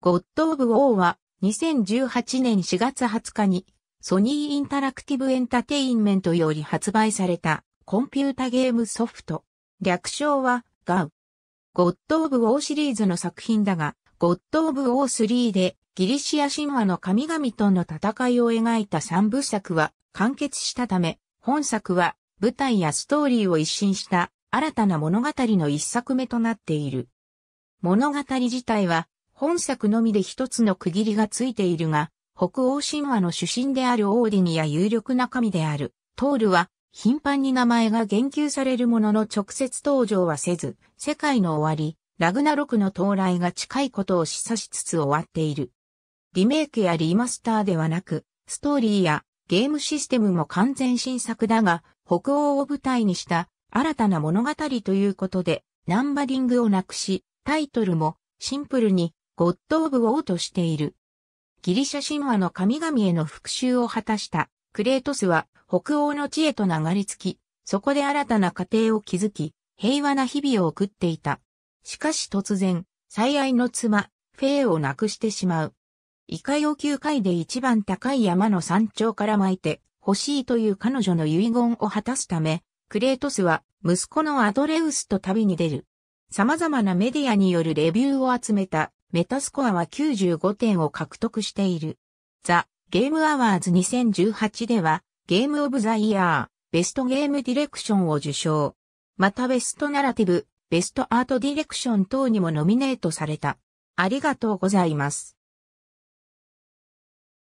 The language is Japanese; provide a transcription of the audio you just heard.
ゴッド・オブ・オーは2018年4月20日にソニー・インタラクティブ・エンタテインメントより発売されたコンピュータゲームソフト。略称はガウ。ゴッド・オブ・オーシリーズの作品だが、ゴッド・オブ・オー3でギリシア神話の神々との戦いを描いた三部作は完結したため、本作は舞台やストーリーを一新した新たな物語の一作目となっている。物語自体は本作のみで一つの区切りがついているが、北欧神話の主神であるオーディニや有力な神であるトールは頻繁に名前が言及されるものの直接登場はせず、世界の終わり、ラグナロクの到来が近いことを示唆しつつ終わっている。リメイクやリマスターではなく、ストーリーやゲームシステムも完全新作だが、北欧を舞台にした新たな物語ということで、ナンバリングをなくし、タイトルもシンプルにゴッド・オブ・ーとしている。ギリシャ神話の神々への復讐を果たしたクレートスは北欧の地へと流れ着き、そこで新たな家庭を築き、平和な日々を送っていた。しかし突然、最愛の妻、フェイを亡くしてしまう。異界を9回で一番高い山の山頂から巻いて欲しいという彼女の遺言を果たすため、クレートスは息子のアドレウスと旅に出る。様々なメディアによるレビューを集めたメタスコアは95点を獲得している。ザ・ゲームアワーズ2018では、ゲームオブザイヤー、ベストゲームディレクションを受賞。またベストナラティブ、ベストアートディレクション等にもノミネートされた。ありがとうございます。